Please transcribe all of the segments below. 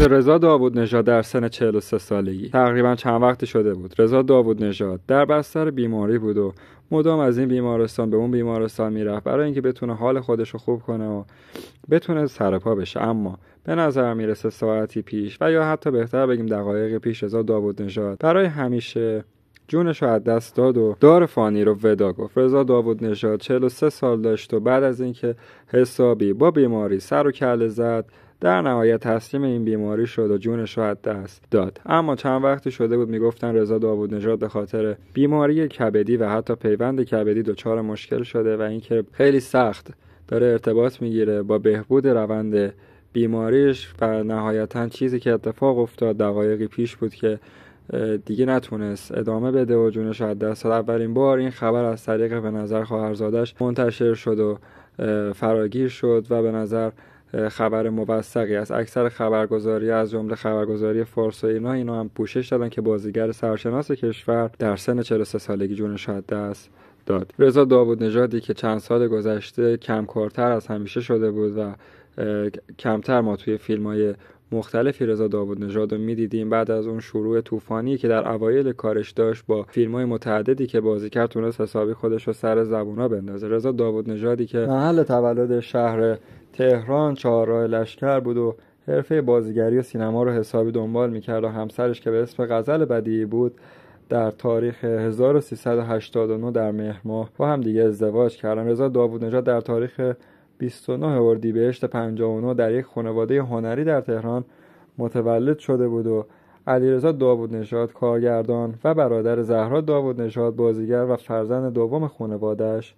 رزا رضا داوود نژاد در سن 43 سالگی تقریبا چند وقت شده بود رضا داوود نژاد در بستر بیماری بود و مدام از این بیمارستان به اون بیمارستان میرفت برای اینکه بتونه حال خودش رو خوب کنه و بتونه سرپا بشه اما به نظر میرسه ساعتی پیش و یا حتی بهتر بگیم دقایق پیش رضا داوود نژاد برای همیشه جونش رو از دست داد و دار فانی رو ودا گفت رضا داوود نژاد 43 سال داشت و بعد از اینکه حسابی با بیماری سر و کله زد در نهایت تسلیم این بیماری شد و جونش را دست داد اما چند وقتی شده بود میگفتن رضا داوود نژاد به خاطر بیماری کبدی و حتی پیوند کبدی دچار مشکل شده و اینکه خیلی سخت داره ارتباط میگیره با بهبود روند بیماریش و نهایتا چیزی که اتفاق افتاد دقایقی پیش بود که دیگه نتونست ادامه بده و جونش از دست داد اولین بار این خبر از طریق به نظر خواهرزادش منتشر شد و فراگیر شد و به نظر خبر موثقی است اکثر خبرگزاری از جمله خبرگزاری فارس و اینا اینو هم پوشش دادن که بازیگر سرشناس کشور در سن 43 سالگی جون از است داد رضا داوود نژادی که چند سال گذشته کمکارتر از همیشه شده بود و کمتر ما توی فیلم های مختلفی رضا داوود نژاد رو میدیدیم بعد از اون شروع طوفانی که در اوایل کارش داشت با فیلم های متعددی که بازی کرد تونست حسابی خودش رو سر زبونا بندازه رضا داوود نژادی که محل تولد شهر تهران چهارراه لشکر بود و حرفه بازیگری و سینما رو حسابی دنبال میکرد و همسرش که به اسم غزل بدی بود در تاریخ 1389 در مهر ماه با هم دیگه ازدواج کردن رضا داوود نژاد در تاریخ 29 اردیبهشت 59 در یک خانواده هنری در تهران متولد شده بود و علیرضا داوود نژاد کارگردان و برادر زهرا داوود نژاد بازیگر و فرزند دوم خانوادهش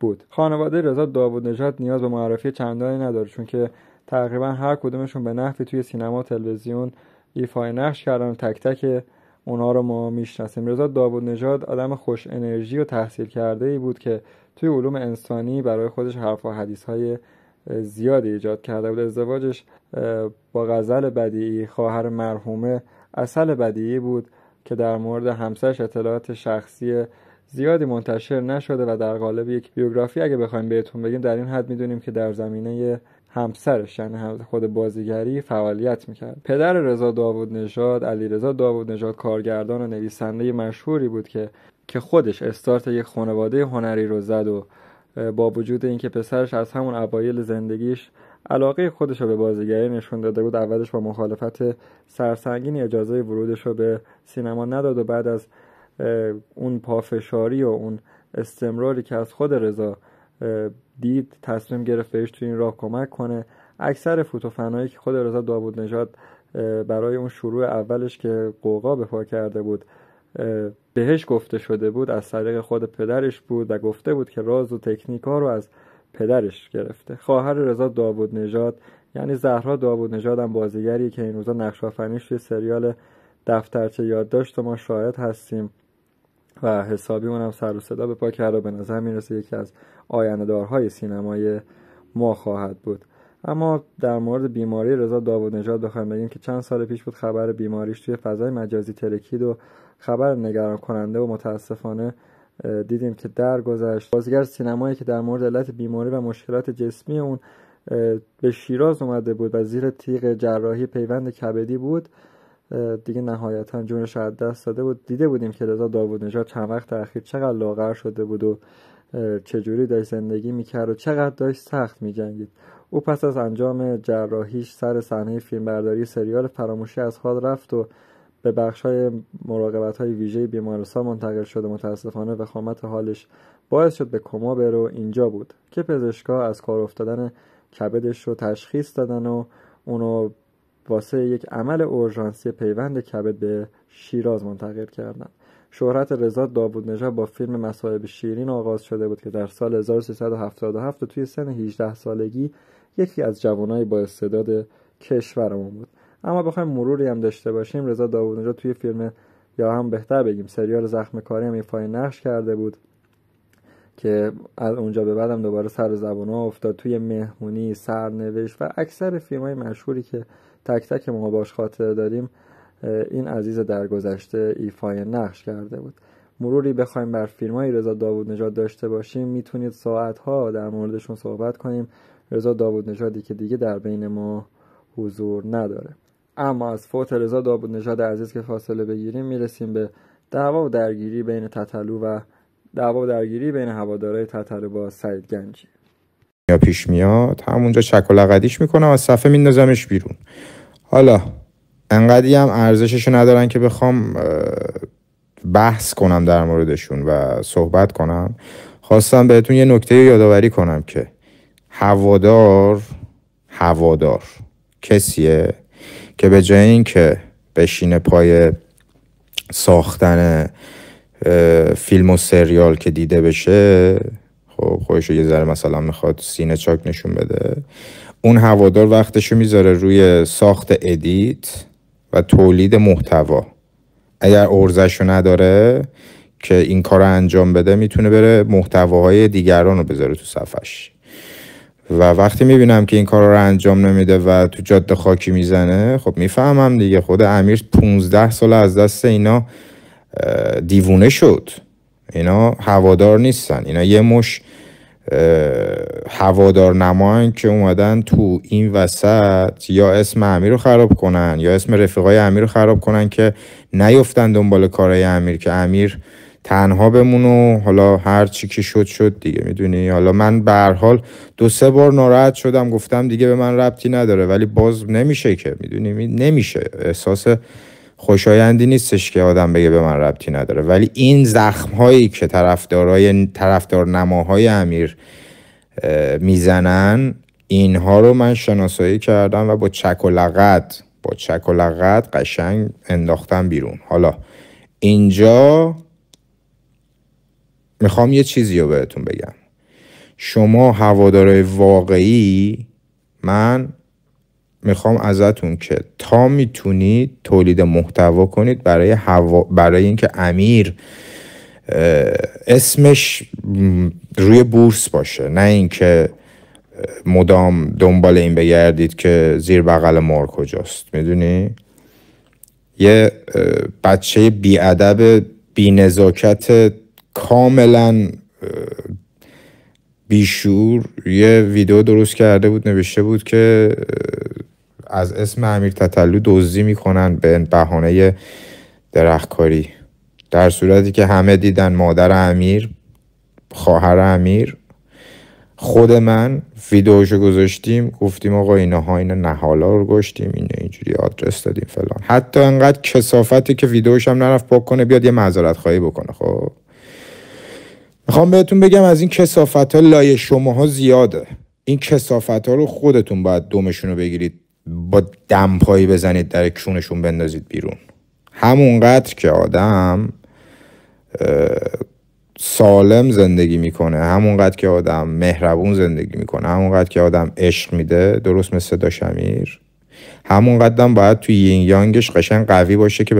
بود خانواده رضا داوود نژاد نیاز به معرفی چندانی نداره چون که تقریبا هر کدومشون به نحوی توی سینما و تلویزیون ایفای نقش کردن و تک تک اونا رو ما میشناسیم رضا داوود نژاد آدم خوش انرژی و تحصیل کرده ای بود که توی علوم انسانی برای خودش حرف و حدیث های زیادی ایجاد کرده بود ازدواجش با غزل بدیعی خواهر مرحومه اصل بدیعی بود که در مورد همسرش اطلاعات شخصی زیادی منتشر نشده و در قالب یک بیوگرافی اگه بخوایم بهتون بگیم در این حد میدونیم که در زمینه همسرش یعنی خود بازیگری فعالیت میکرد پدر رضا داوود نژاد علیرضا داوود نژاد کارگردان و نویسنده مشهوری بود که که خودش استارت یک خانواده هنری رو زد و با وجود اینکه پسرش از همون اوایل زندگیش علاقه خودش رو به بازیگری نشون داده بود اولش با مخالفت سرسنگین اجازه ورودش رو به سینما نداد و بعد از اون پافشاری و اون استمراری که از خود رضا دید تصمیم گرفت بهش تو این راه کمک کنه اکثر فوتوفنهایی که خود رضا داوود نژاد برای اون شروع اولش که قوقا به پا کرده بود بهش گفته شده بود از طریق خود پدرش بود و گفته بود که راز و تکنیک ها رو از پدرش گرفته خواهر رضا داوود نژاد یعنی زهرا داوود نژاد هم بازیگری که این روزا نقش توی سریال دفترچه یادداشت ما شاهد هستیم و حسابی اونم سر و صدا به پا کرد و به نظر میرسه یکی از آیندهدارهای سینمای ما خواهد بود اما در مورد بیماری رضا نژاد بخوایم بگیم که چند سال پیش بود خبر بیماریش توی فضای مجازی ترکید و خبر نگران کننده و متاسفانه دیدیم که درگذشت بازیگر سینمایی که در مورد علت بیماری و مشکلات جسمی اون به شیراز اومده بود و زیر تیغ جراحی پیوند کبدی بود دیگه نهایتا جونش از دست داده بود دیده بودیم که رضا داوود نژاد چند وقت اخیر چقدر لاغر شده بود و چجوری داشت زندگی میکرد و چقدر داشت سخت میجنگید او پس از انجام جراحیش سر صحنه فیلمبرداری سریال فراموشی از خود رفت و به بخش های مراقبت های ویژه بیمارستان منتقل شده متاسفانه وخامت حالش باعث شد به کما بره و اینجا بود که پزشکا از کار افتادن کبدش رو تشخیص دادن و اونو واسه یک عمل اورژانسی پیوند کبد به شیراز منتقل کردند شهرت رضا داوود نژاد با فیلم مصائب شیرین آغاز شده بود که در سال 1377 توی سن 18 سالگی یکی از جوانای با استعداد کشورمون بود اما بخوایم مروری هم داشته باشیم رضا داوود نژاد توی فیلم یا هم بهتر بگیم سریال زخم کاری هم ایفای نقش کرده بود که از اونجا به بعدم دوباره سر زبان ها افتاد توی مهمونی سرنوشت و اکثر فیلم های مشهوری که تک تک ما باش خاطر داریم این عزیز درگذشته ایفای نقش کرده بود مروری بخوایم بر فیلم های رضا داوود نژاد داشته باشیم میتونید ساعت ها در موردشون صحبت کنیم رضا داوود نژادی که دیگه در بین ما حضور نداره اما از فوت رضا داوود نژاد عزیز که فاصله بگیریم میرسیم به دعوا و درگیری بین تطلو و دعوا درگیری بین هوادارهای تطره با سعید گنجی یا پیش میاد همونجا چک و لقدیش میکنم از صفحه میندازمش بیرون حالا انقدی هم ارزششو ندارن که بخوام بحث کنم در موردشون و صحبت کنم خواستم بهتون یه نکته یادآوری کنم که هوادار هوادار کسیه که به جای اینکه بشینه پای ساختن فیلم و سریال که دیده بشه خب خودش یه ذره مثلا میخواد سینه چاک نشون بده اون هوادار وقتشو میذاره روی ساخت ادیت و تولید محتوا اگر ارزشو نداره که این کار رو انجام بده میتونه بره محتواهای دیگران رو بذاره تو صفحش و وقتی میبینم که این کار رو انجام نمیده و تو جاده خاکی میزنه خب میفهمم دیگه خود امیر 15 سال از دست اینا دیوونه شد اینا هوادار نیستن اینا یه مش هوادار نماین که اومدن تو این وسط یا اسم امیر رو خراب کنن یا اسم رفیقای امیر رو خراب کنن که نیفتن دنبال کارهای امیر که امیر تنها بمونه حالا هر چی که شد شد دیگه میدونی حالا من به حال دو سه بار ناراحت شدم گفتم دیگه به من ربطی نداره ولی باز نمیشه که میدونی نمیشه احساس خوشایندی نیستش که آدم بگه به من ربطی نداره ولی این زخم هایی که طرفدارای طرفدار نماهای امیر میزنن اینها رو من شناسایی کردم و با چک و لغت با چک و لغت قشنگ انداختم بیرون حالا اینجا میخوام یه چیزی رو بهتون بگم شما هوادارای واقعی من میخوام ازتون که تا میتونید تولید محتوا کنید برای هوا... برای اینکه امیر اسمش روی بورس باشه نه اینکه مدام دنبال این بگردید که زیر بغل مار کجاست میدونی یه بچه بیادب بینزاکت کاملا بیشور یه ویدیو درست کرده بود نوشته بود که از اسم امیر تطلو دزدی میکنن به بهانه درختکاری در صورتی که همه دیدن مادر امیر خواهر امیر خود من ویدیوشو گذاشتیم گفتیم آقا ها اینا نهالا رو گشتیم این اینجوری آدرس دادیم فلان حتی انقدر کسافتی که ویدیوش هم نرفت پاک کنه بیاد یه معذرت خواهی بکنه خب میخوام بهتون بگم از این کسافت ها لای شما زیاده این کسافت ها رو خودتون باید دومشون رو بگیرید با دمپایی بزنید در کونشون بندازید بیرون همونقدر که آدم سالم زندگی میکنه همونقدر که آدم مهربون زندگی میکنه همونقدر که آدم عشق میده درست مثل داشمیر همونقدر باید توی یینگ یانگش قشن قوی باشه که